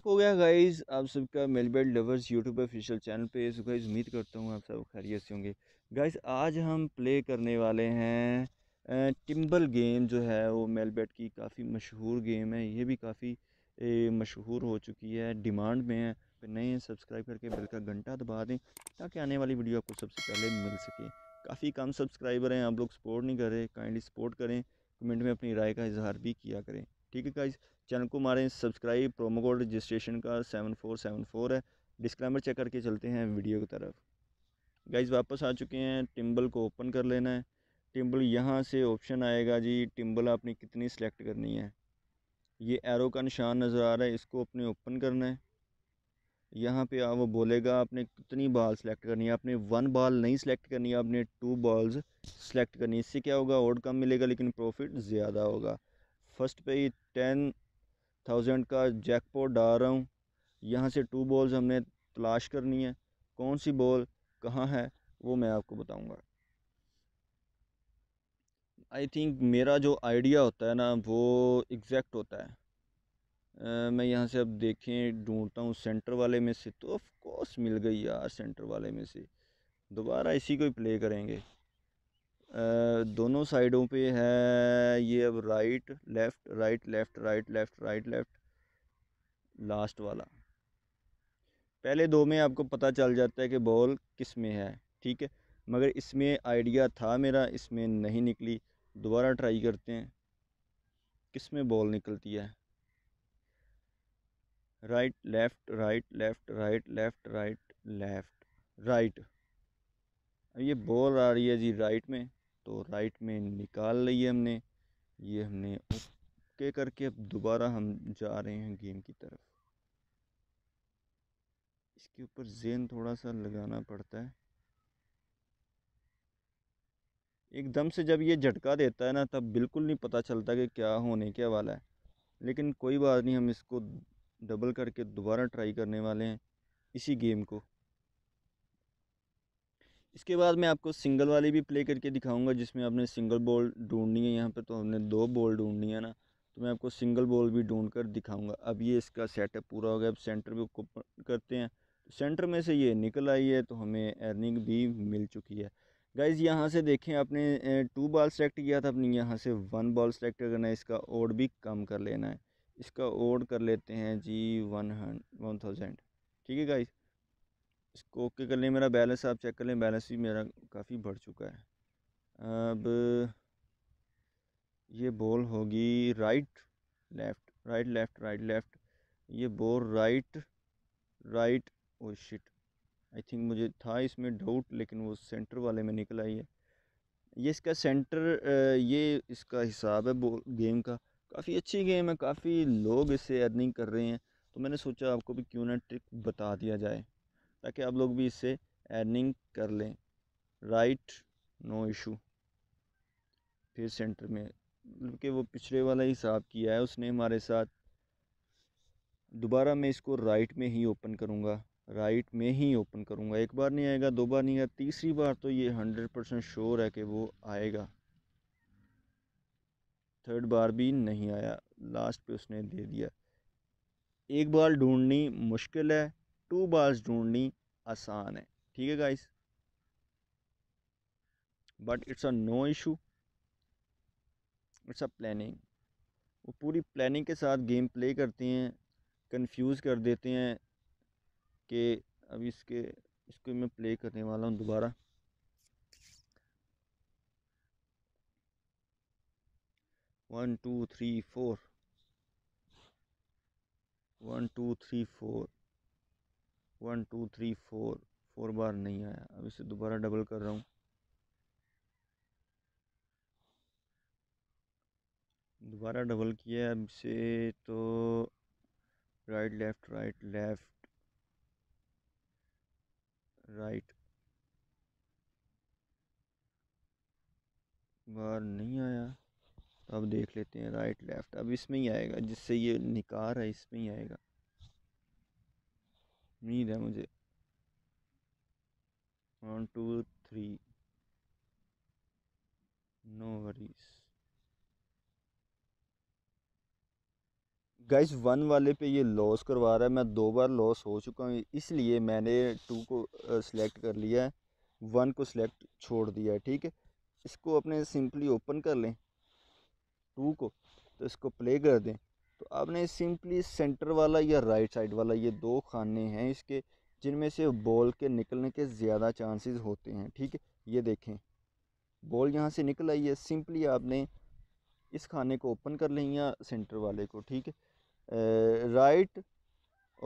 तक हो गया गाइज आप सबका Melbet lovers YouTube official channel पे इस गाइज उम्मीद करता हूँ आप सब खैरियत से होंगे गाइज आज हम प्ले करने वाले हैं टिम्बल गेम जो है वो मेलबेड की काफ़ी मशहूर गेम है ये भी काफ़ी मशहूर हो चुकी है डिमांड में है नए सब्सक्राइब करके बेल का घंटा दबा दें ताकि आने वाली वीडियो आपको सबसे पहले मिल सके काफ़ी कम सब्सक्राइबर हैं आप लोग सपोर्ट नहीं कर रहे काइंडली सपोर्ट करें कमेंट में अपनी राय का इजहार भी किया करें ठीक है गाइज चैनल को मारें सब्सक्राइब प्रोमो कोड रजिस्ट्रेशन का सेवन फोर सेवन फोर है डिस्क्लेमर चेक करके चलते हैं वीडियो की तरफ गाइज वापस आ चुके हैं टिम्बल को ओपन कर लेना है टिम्बल यहाँ से ऑप्शन आएगा जी टिम्बल आपने कितनी सिलेक्ट करनी है ये एरो का निशान नज़र आ रहा है इसको अपने ओपन करना है यहाँ पे वो बोलेगा आपने कितनी बाल सेलेक्ट करनी है आपने वन बाल नहीं सेलेक्ट करनी है आपने टू बॉल्स सेलेक्ट करनी है इससे क्या होगा आउटकम मिलेगा लेकिन प्रॉफिट ज़्यादा होगा फर्स्ट पे ही टेन थाउजेंड का जैकपॉट डाल रहा हूँ यहाँ से टू बॉल्स हमने तलाश करनी है कौन सी बॉल कहाँ है वो मैं आपको बताऊँगा आई थिंक मेरा जो आइडिया होता है ना वो एग्जैक्ट होता है Uh, मैं यहाँ से अब देखें ढूंढता हूँ सेंटर वाले में से तो ऑफ कोर्स मिल गई यार सेंटर वाले में से दोबारा इसी को ही प्ले करेंगे दोनों साइडों पे है ये अब right left right left right left right left last वाला पहले दो में आपको पता चल जाता है कि बॉल किस में है ठीक है मगर इसमें आइडिया था मेरा इसमें नहीं निकली दोबारा ट्राई करते हैं किस में बॉल निकलती है right left right left right left right left right अब ये बॉल आ रही है जी राइट में तो राइट में निकाल ली है हमने ये हमने ओके करके अब दोबारा हम जा रहे हैं गेम की तरफ इसके ऊपर जेन थोड़ा सा लगाना पड़ता है एकदम से जब ये झटका देता है ना तब बिल्कुल नहीं पता चलता कि क्या होने क्या वाला है लेकिन कोई बात नहीं हम इसको डबल करके दोबारा ट्राई करने वाले हैं इसी गेम को इसके बाद मैं आपको सिंगल वाली भी प्ले करके दिखाऊंगा जिसमें आपने सिंगल बॉल ढूंढनी है यहाँ पे तो हमने दो बॉल ढूंढनी है ना तो मैं आपको सिंगल बॉल भी ढूंढ कर दिखाऊंगा अब ये इसका सेटअप पूरा हो गया अब सेंटर भी करते हैं तो सेंटर में से ये निकल आई है तो हमें अर्निंग भी मिल चुकी है गाइज़ यहाँ से देखें आपने टू बॉल सेलेक्ट किया था अपने यहाँ से वन बॉल सेलेक्ट करना है इसका ओड भी कम कर लेना है इसका ओड कर लेते हैं जी वन हंड वन थाउजेंड ठीक है गाइज़ इसको ओके कर लें मेरा बैलेंस आप चेक कर लें बैलेंस भी मेरा काफ़ी बढ़ चुका है अब ये बॉल होगी right left right left right left ये बॉल राइट राइट और शिट आई थिंक मुझे था इसमें डाउट लेकिन वो सेंटर वाले में निकल आई है ये इसका सेंटर ये इसका हिसाब है बॉल गेम का काफ़ी अच्छी गेम है काफ़ी लोग इससे अर्निंग कर रहे हैं तो मैंने सोचा आपको भी क्यों ना ट्रिक बता दिया जाए ताकि आप लोग भी इससे अर्निंग कर लें राइट नो इशू फिर सेंटर में मतलब कि वो पिछले वाला ही हिसाब किया है उसने हमारे साथ दोबारा मैं इसको राइट में ही ओपन करूँगा राइट में ही ओपन करूँगा एक बार नहीं आएगा दो बार नहीं आएगा तीसरी बार तो ये हंड्रेड परसेंट श्योर है कि वो आएगा थर्ड बार भी नहीं आया लास्ट पे उसने दे दिया एक बार ढूंढनी मुश्किल है टू बार्स ढूंढनी आसान है ठीक है guys but it's a no issue it's a planning वो पूरी प्लानिंग के साथ गेम प्ले करते हैं कंफ्यूज कर देते हैं कि अब इसके इसको मैं प्ले करने वाला हूँ दोबारा one two three four one two three four one two three four four बार नहीं आया अब इसे दोबारा डबल कर रहा हूँ दोबारा डबल किया अब से तो right left right left right बार नहीं आया तो अब देख लेते हैं राइट लेफ़्ट अब इसमें ही आएगा जिससे ये निकार है इसमें ही आएगा उम्मीद है मुझे one two three no worries guys one वाले पे ये लॉस करवा रहा है मैं दो बार लॉस हो चुका हूँ इसलिए मैंने टू को सिलेक्ट कर लिया है वन को सिलेक्ट छोड़ दिया है ठीक है इसको अपने सिंपली ओपन कर लें टू को तो इसको प्ले कर दें तो आपने सिंपली सेंटर वाला या राइट साइड वाला ये दो खाने हैं इसके जिनमें से बॉल के निकलने के ज़्यादा चांसेस होते हैं ठीक है ये देखें बॉल यहाँ से निकल आई है सिंपली आपने इस खाने को ओपन कर लें या सेंटर वाले को ठीक है राइट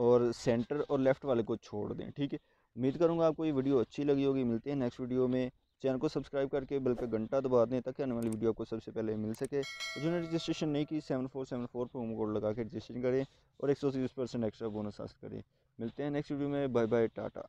और सेंटर और लेफ़्ट वाले को छोड़ दें ठीक है उम्मीद करूँगा आपको ये वीडियो अच्छी लगी होगी मिलते हैं नेक्स्ट वीडियो में चैनल को सब्सक्राइब करके बेल पर घंटा दबा दें ताकि आने वाली वीडियो आपको सबसे पहले मिल सके जिन्होंने रजिस्ट्रेशन नहीं की seven four seven four promo code लगा के रजिस्ट्रेशन करें और एक सौ तीस परसेंट एक्स्ट्रा बोनस हासिल करें मिलते हैं नेक्स्ट वीडियो में बाय बाय टाटा